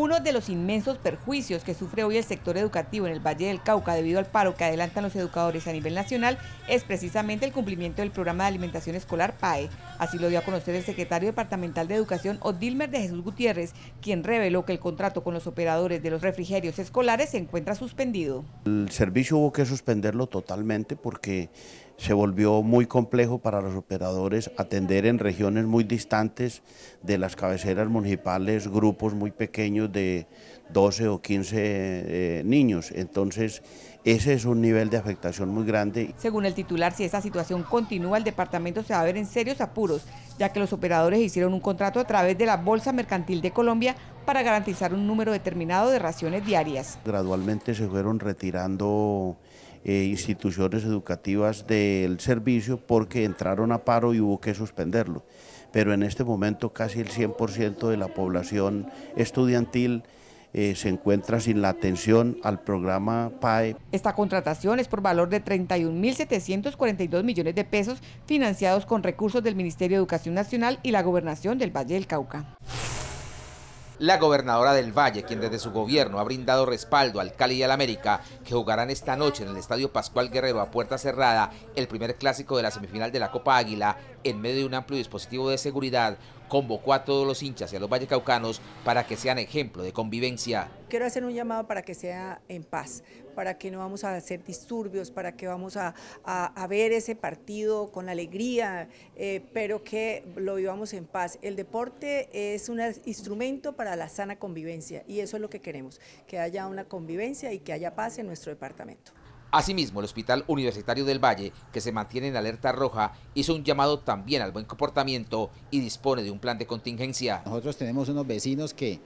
Uno de los inmensos perjuicios que sufre hoy el sector educativo en el Valle del Cauca debido al paro que adelantan los educadores a nivel nacional es precisamente el cumplimiento del programa de alimentación escolar PAE. Así lo dio a conocer el secretario departamental de Educación, Odilmer de Jesús Gutiérrez, quien reveló que el contrato con los operadores de los refrigerios escolares se encuentra suspendido. El servicio hubo que suspenderlo totalmente porque se volvió muy complejo para los operadores atender en regiones muy distantes de las cabeceras municipales grupos muy pequeños de 12 o 15 eh, niños. Entonces, ese es un nivel de afectación muy grande. Según el titular, si esa situación continúa, el departamento se va a ver en serios apuros, ya que los operadores hicieron un contrato a través de la Bolsa Mercantil de Colombia para garantizar un número determinado de raciones diarias. Gradualmente se fueron retirando eh, instituciones educativas del servicio porque entraron a paro y hubo que suspenderlo. Pero en este momento casi el 100% de la población estudiantil eh, se encuentra sin la atención al programa PAE. Esta contratación es por valor de 31.742 millones de pesos financiados con recursos del Ministerio de Educación Nacional y la Gobernación del Valle del Cauca la gobernadora del Valle, quien desde su gobierno ha brindado respaldo al Cali y al América, que jugarán esta noche en el Estadio Pascual Guerrero a puerta cerrada el primer clásico de la semifinal de la Copa Águila, en medio de un amplio dispositivo de seguridad, convocó a todos los hinchas y a los vallecaucanos para que sean ejemplo de convivencia. Quiero hacer un llamado para que sea en paz, para que no vamos a hacer disturbios, para que vamos a, ver ese partido con alegría, eh, pero que lo vivamos en paz. El deporte es un instrumento para la sana convivencia y eso es lo que queremos, que haya una convivencia y que haya paz en nuestro departamento. Asimismo, el Hospital Universitario del Valle, que se mantiene en alerta roja, hizo un llamado también al buen comportamiento y dispone de un plan de contingencia. Nosotros tenemos unos vecinos que,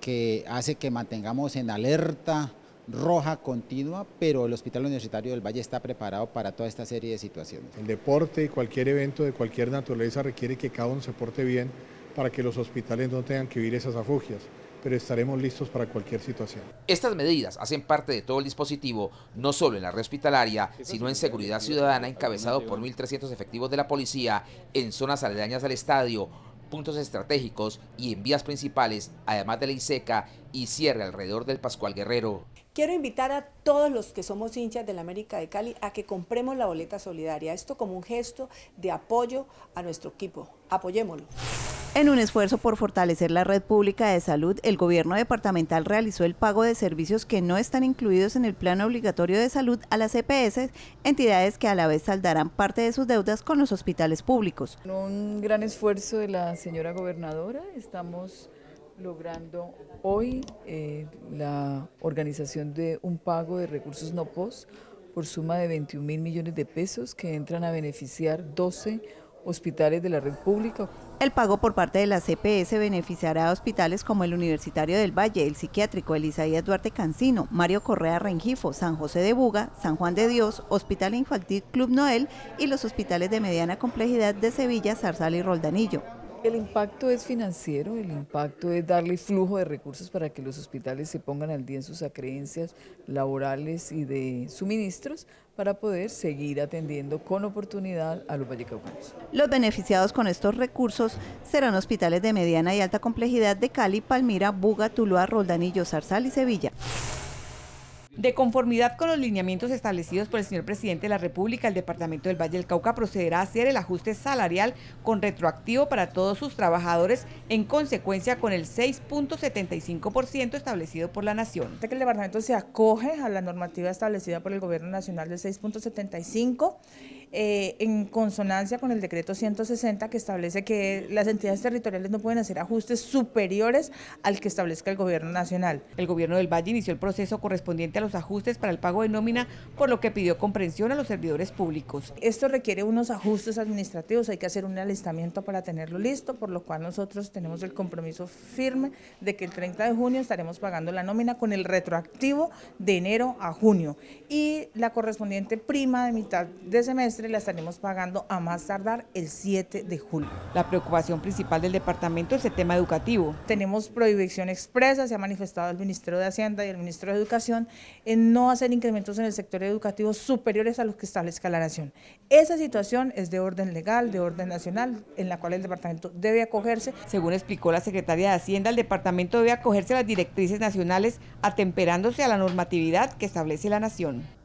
que hace que mantengamos en alerta roja continua, pero el Hospital Universitario del Valle está preparado para toda esta serie de situaciones. El deporte y cualquier evento de cualquier naturaleza requiere que cada uno se porte bien para que los hospitales no tengan que vivir esas afugias pero estaremos listos para cualquier situación. Estas medidas hacen parte de todo el dispositivo, no solo en la red hospitalaria, sino en seguridad ciudadana encabezado por 1.300 efectivos de la policía en zonas aledañas al estadio, puntos estratégicos y en vías principales, además de la ISECA y cierre alrededor del Pascual Guerrero. Quiero invitar a todos los que somos hinchas de la América de Cali a que compremos la boleta solidaria, esto como un gesto de apoyo a nuestro equipo. Apoyémoslo. En un esfuerzo por fortalecer la red pública de salud, el gobierno departamental realizó el pago de servicios que no están incluidos en el plan obligatorio de salud a las EPS, entidades que a la vez saldarán parte de sus deudas con los hospitales públicos. Un gran esfuerzo de la señora gobernadora, estamos logrando hoy eh, la organización de un pago de recursos no post por suma de 21 mil millones de pesos que entran a beneficiar 12 hospitales de la red pública. El pago por parte de la CPS beneficiará a hospitales como el Universitario del Valle, el Psiquiátrico, Elisa Duarte Cancino, Mario Correa Rengifo, San José de Buga, San Juan de Dios, Hospital Infantil Club Noel y los hospitales de mediana complejidad de Sevilla, Zarzal y Roldanillo. El impacto es financiero, el impacto es darle flujo de recursos para que los hospitales se pongan al día en sus acreencias laborales y de suministros para poder seguir atendiendo con oportunidad a los vallecaucanos. Los beneficiados con estos recursos serán hospitales de mediana y alta complejidad de Cali, Palmira, Buga, Tuluá, Roldanillo, Zarzal y Sevilla. De conformidad con los lineamientos establecidos por el señor presidente de la República, el Departamento del Valle del Cauca procederá a hacer el ajuste salarial con retroactivo para todos sus trabajadores en consecuencia con el 6.75% establecido por la Nación. el departamento se acoge a la normativa establecida por el Gobierno Nacional del 6.75% eh, en consonancia con el decreto 160 que establece que las entidades territoriales no pueden hacer ajustes superiores al que establezca el gobierno nacional. El gobierno del Valle inició el proceso correspondiente a los ajustes para el pago de nómina, por lo que pidió comprensión a los servidores públicos. Esto requiere unos ajustes administrativos, hay que hacer un alistamiento para tenerlo listo, por lo cual nosotros tenemos el compromiso firme de que el 30 de junio estaremos pagando la nómina con el retroactivo de enero a junio y la correspondiente prima de mitad de semestre la estaremos pagando a más tardar el 7 de julio. La preocupación principal del departamento es el tema educativo. Tenemos prohibición expresa, se ha manifestado el Ministerio de Hacienda y el Ministro de Educación en no hacer incrementos en el sector educativo superiores a los que establezca la nación. Esa situación es de orden legal, de orden nacional, en la cual el departamento debe acogerse. Según explicó la secretaria de Hacienda, el departamento debe acogerse a las directrices nacionales atemperándose a la normatividad que establece la nación.